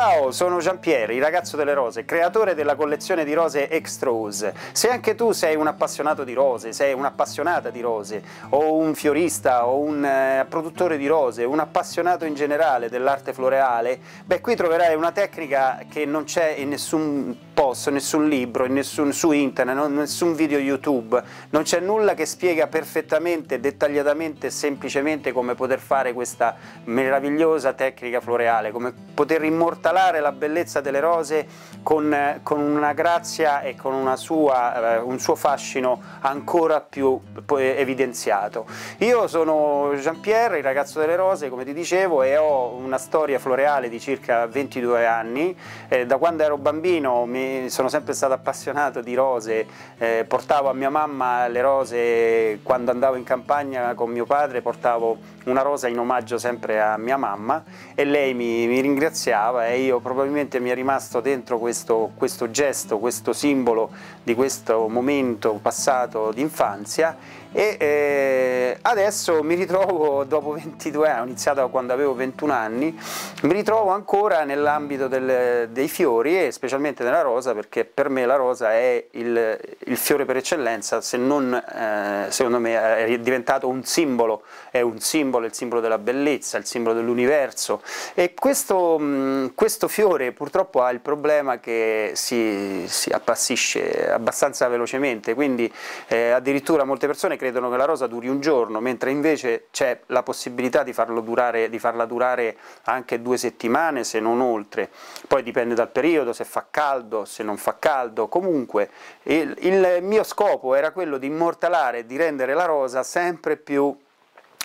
Ciao, sono Gian Giampieri, ragazzo delle rose, creatore della collezione di rose Extrose. Se anche tu sei un appassionato di rose, sei un'appassionata di rose, o un fiorista, o un eh, produttore di rose, un appassionato in generale dell'arte floreale, beh qui troverai una tecnica che non c'è in nessun post, nessun libro, nessun, su internet, non, nessun video YouTube, non c'è nulla che spiega perfettamente, dettagliatamente, semplicemente come poter fare questa meravigliosa tecnica floreale, come poter immortalare la bellezza delle rose con, con una grazia e con sua, eh, un suo fascino ancora più evidenziato. Io sono Jean-Pierre, il ragazzo delle rose, come ti dicevo, e ho una storia floreale di circa 22 anni, eh, da quando ero bambino mi sono sempre stato appassionato di rose, eh, portavo a mia mamma le rose quando andavo in campagna con mio padre, portavo una rosa in omaggio sempre a mia mamma e lei mi, mi ringraziava e io probabilmente mi è rimasto dentro questo, questo gesto, questo simbolo di questo momento passato d'infanzia e eh, adesso mi ritrovo dopo 22 anni, ho iniziato quando avevo 21 anni, mi ritrovo ancora nell'ambito dei fiori e specialmente della rosa perché per me la rosa è il, il fiore per eccellenza, se non eh, secondo me è diventato un simbolo, è un simbolo, il simbolo della bellezza, il simbolo dell'universo e questo, mh, questo, fiore purtroppo ha il problema che si, si appassisce abbastanza velocemente, quindi eh, addirittura molte persone credono che la rosa duri un giorno, mentre invece c'è la possibilità di, durare, di, farla durare anche due settimane, se non oltre. Poi dipende dal periodo, se fa caldo, se non fa caldo. Comunque il, il mio scopo era quello di immortalare, di rendere la rosa sempre più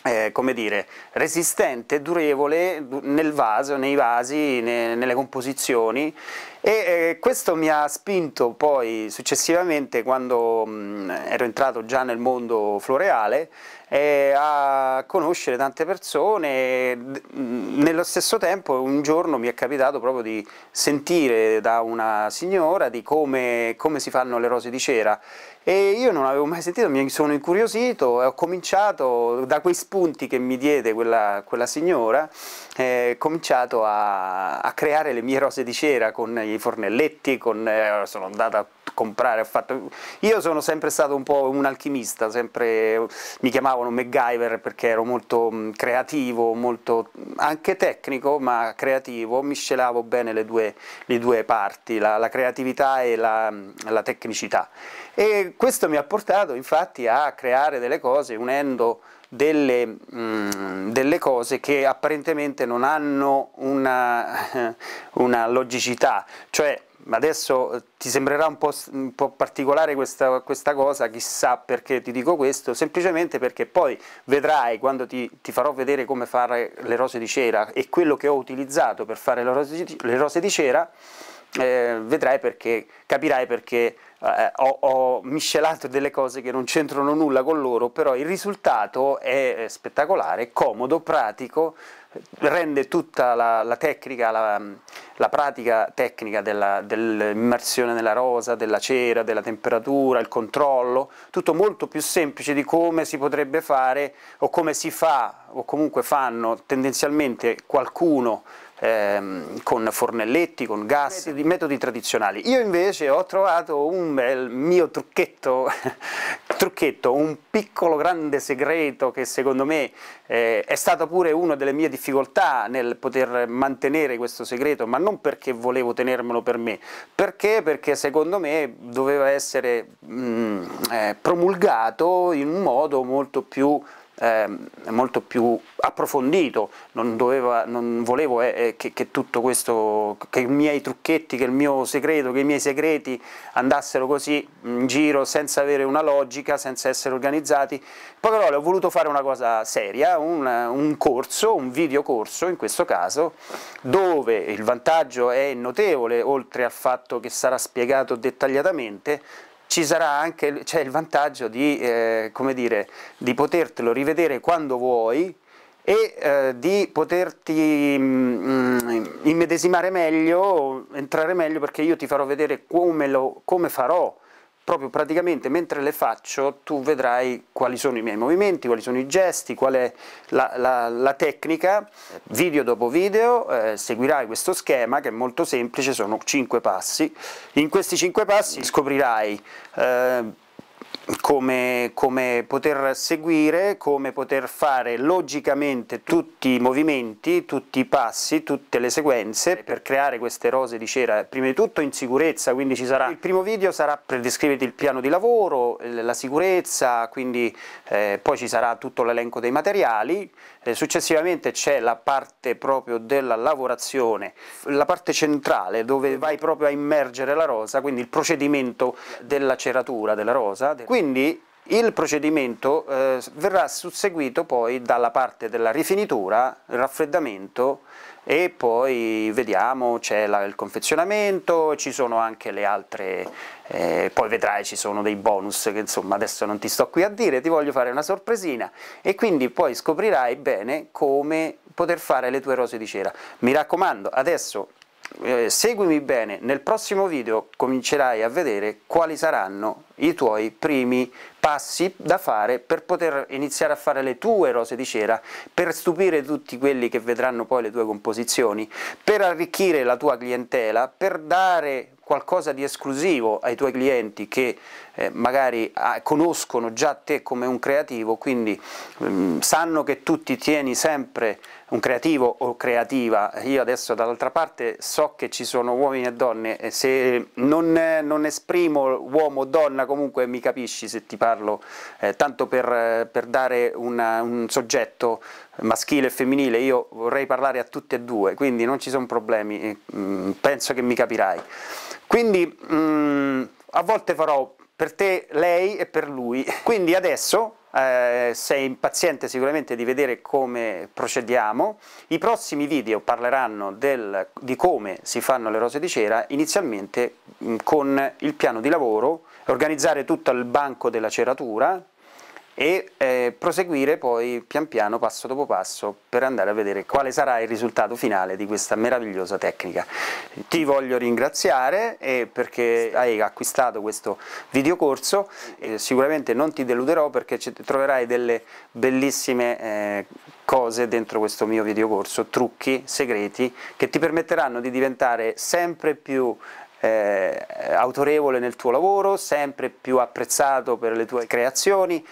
eh, come dire, resistente, durevole nel vaso, nei vasi, ne, nelle composizioni e eh, questo mi ha spinto poi successivamente, quando mh, mm, ero entrato già nel mondo floreale, eh, a conoscere tante persone. Mm, nello stesso tempo un giorno mi è capitato proprio di sentire da una signora di come, come si fanno le rose di cera e io non avevo mai sentito, mi sono incuriosito e ho cominciato da quei spunti che mi diede quella, quella signora, eh, cominciato a, a creare le mie rose di cera con i i fornelletti, con, eh, sono andata a comprare, fatto... io sono sempre stato un po' un alchimista, sempre... mi chiamavano MacGyver perché ero molto mm, creativo, molto anche tecnico ma creativo, miscelavo bene le due, le due parti, la, la, creatività e la, la, tecnicità e questo mi ha portato infatti a creare delle cose unendo delle, mh, mm, delle cose che apparentemente non hanno una, una logicità, cioè adesso eh, ti sembrerà un po', un po particolare questa, questa, cosa, chissà perché ti dico questo, semplicemente perché poi vedrai quando ti, ti, farò vedere come fare le rose di cera e quello che ho utilizzato per fare le rose di, le rose di cera, eh, vedrai perché, capirai perché eh, ho, ho, miscelato delle cose che non c'entrano nulla con loro, però il risultato è spettacolare, comodo, pratico, rende tutta la, la tecnica, la, la, pratica tecnica dell'immersione dell nella rosa, della cera, della temperatura, il controllo, tutto molto più semplice di come si potrebbe fare o come si fa o comunque fanno tendenzialmente qualcuno ehm, con fornelletti, con gas, metodi. metodi tradizionali. Io invece ho trovato un bel mio trucchetto, trucchetto un piccolo grande segreto che secondo me eh, è stata pure una delle mie difficoltà nel poter mantenere questo segreto, ma non perché volevo tenermelo per me, perché? Perché secondo me doveva essere mh, mm, eh, promulgato in un modo molto più Ehm, molto più approfondito, non, doveva, non volevo eh, eh, che, che, tutto questo, che i miei trucchetti, che il mio segreto, che i miei segreti andassero così in giro senza avere una logica, senza essere organizzati, poi però ho voluto fare una cosa seria, un, un corso, un videocorso in questo caso, dove il vantaggio è notevole oltre al fatto che sarà spiegato dettagliatamente, ci sarà anche c'è il vantaggio di, eh, dire, di, potertelo rivedere quando vuoi e eh, di poterti mh, mm, mm, immedesimare meglio, entrare meglio perché io ti farò vedere come, lo, come farò proprio praticamente mentre le faccio tu vedrai quali sono i miei movimenti, quali sono i gesti, qual è la, la, la tecnica, video dopo video eh, seguirai questo schema che è molto semplice, sono 5 passi, in questi 5 passi scoprirai eh, come, come, poter seguire, come poter fare logicamente tutti i movimenti, tutti i passi, tutte le sequenze per creare queste rose di cera, prima di tutto in sicurezza, quindi ci sarà il primo video sarà per descriverti il piano di lavoro, la sicurezza, quindi eh, poi ci sarà tutto l'elenco dei materiali, eh, successivamente c'è la parte proprio della lavorazione, la parte centrale dove vai proprio a immergere la rosa, quindi il procedimento della ceratura della rosa. Quindi il procedimento eh, verrà susseguito poi dalla parte della rifinitura, il raffreddamento e poi vediamo c'è il confezionamento, ci sono anche le altre, eh, poi vedrai ci sono dei bonus che insomma adesso non ti sto qui a dire, ti voglio fare una sorpresina e quindi poi scoprirai bene come poter fare le tue rose di cera. Mi raccomando, adesso eh, seguimi bene, nel prossimo video comincerai a vedere quali saranno i tuoi primi passi da fare per poter iniziare a fare le tue rose di cera, per stupire tutti quelli che vedranno poi le tue composizioni, per arricchire la tua clientela, per dare qualcosa di esclusivo ai tuoi clienti che eh, magari ah, conoscono già te come un creativo, quindi ehm, sanno che tu ti tieni sempre un creativo o creativa. Io adesso dall'altra parte so che ci sono uomini e donne, e se non, eh, non esprimo uomo o donna comunque mi capisci se ti parlo farlo, eh, tanto per, eh, per dare una, eh, un soggetto maschile e femminile, io vorrei parlare a tutti e due, quindi non ci sono problemi, eh, mm, penso che mi capirai. Quindi mh, mm, a volte farò per te lei e per lui, quindi adesso eh, sei impaziente sicuramente di vedere come procediamo. I prossimi video parleranno del, di come si fanno le rose di cera, inizialmente mh, mm, con il piano di lavoro organizzare tutto il banco della ceratura e eh, proseguire poi pian piano passo dopo passo per andare a vedere quale sarà il risultato finale di questa meravigliosa tecnica. Ti voglio ringraziare eh, perché hai acquistato questo videocorso, eh, sicuramente non ti deluderò perché troverai delle bellissime eh, cose dentro questo mio videocorso, trucchi, segreti che ti permetteranno di diventare sempre più eh, autorevole nel tuo lavoro, sempre più apprezzato per le tue creazioni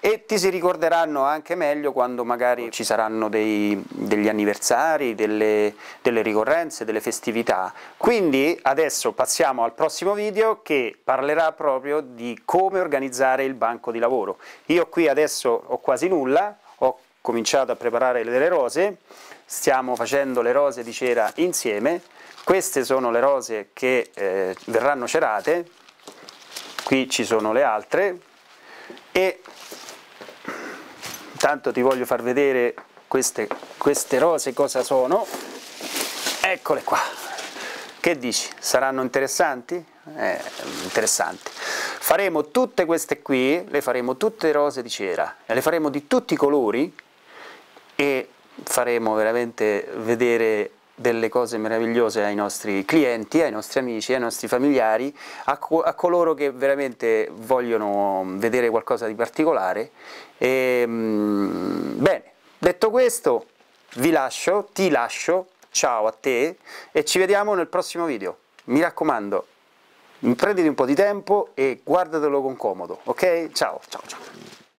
e ti si ricorderanno anche meglio quando magari ci saranno dei, degli anniversari, delle, delle, ricorrenze, delle festività. Quindi adesso passiamo al prossimo video che parlerà proprio di come organizzare il banco di lavoro. Io qui adesso ho quasi nulla, ho cominciato a preparare delle rose, stiamo facendo le rose di cera insieme queste sono le rose che eh, verranno cerate, qui ci sono le altre e intanto ti voglio far vedere queste, queste rose cosa sono, eccole qua, che dici? Saranno interessanti? Eh, interessanti. Faremo tutte queste qui, le faremo tutte rose di cera, le faremo di tutti i colori e faremo veramente vedere delle cose meravigliose ai nostri clienti, ai nostri amici, ai nostri familiari, a, co a coloro che veramente vogliono mm, vedere qualcosa di particolare. E, mh, mm, bene, detto questo, vi lascio, ti lascio, ciao a te e ci vediamo nel prossimo video. Mi raccomando, prenditi un po' di tempo e guardatelo con comodo, ok? Ciao, ciao, ciao.